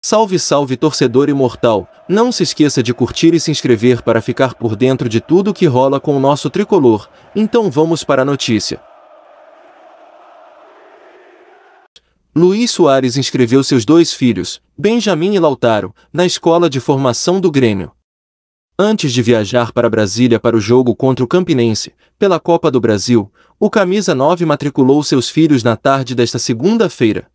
Salve, salve torcedor imortal! Não se esqueça de curtir e se inscrever para ficar por dentro de tudo que rola com o nosso tricolor. Então vamos para a notícia. Luiz Soares inscreveu seus dois filhos, Benjamin e Lautaro, na escola de formação do Grêmio. Antes de viajar para Brasília para o jogo contra o Campinense, pela Copa do Brasil, o camisa 9 matriculou seus filhos na tarde desta segunda-feira,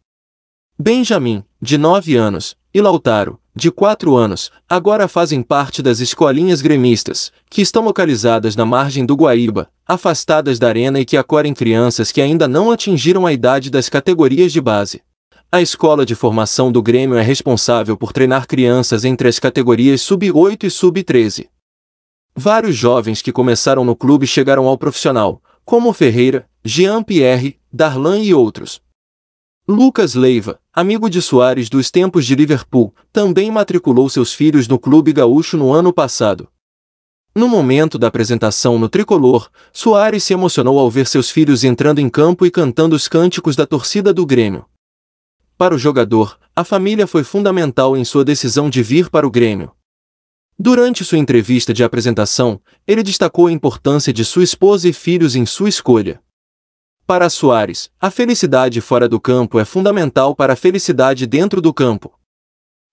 Benjamin, de 9 anos, e Lautaro, de 4 anos, agora fazem parte das escolinhas gremistas, que estão localizadas na margem do Guaíba, afastadas da arena e que acolhem crianças que ainda não atingiram a idade das categorias de base. A escola de formação do Grêmio é responsável por treinar crianças entre as categorias sub-8 e sub-13. Vários jovens que começaram no clube chegaram ao profissional, como Ferreira, Jean Pierre, Darlan e outros, Lucas Leiva, amigo de Soares dos tempos de Liverpool, também matriculou seus filhos no clube gaúcho no ano passado. No momento da apresentação no tricolor, Soares se emocionou ao ver seus filhos entrando em campo e cantando os cânticos da torcida do Grêmio. Para o jogador, a família foi fundamental em sua decisão de vir para o Grêmio. Durante sua entrevista de apresentação, ele destacou a importância de sua esposa e filhos em sua escolha. Para Soares, a felicidade fora do campo é fundamental para a felicidade dentro do campo.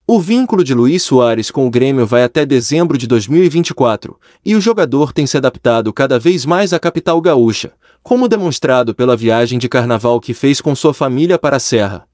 O vínculo de Luiz Soares com o Grêmio vai até dezembro de 2024, e o jogador tem se adaptado cada vez mais à capital gaúcha, como demonstrado pela viagem de carnaval que fez com sua família para a Serra.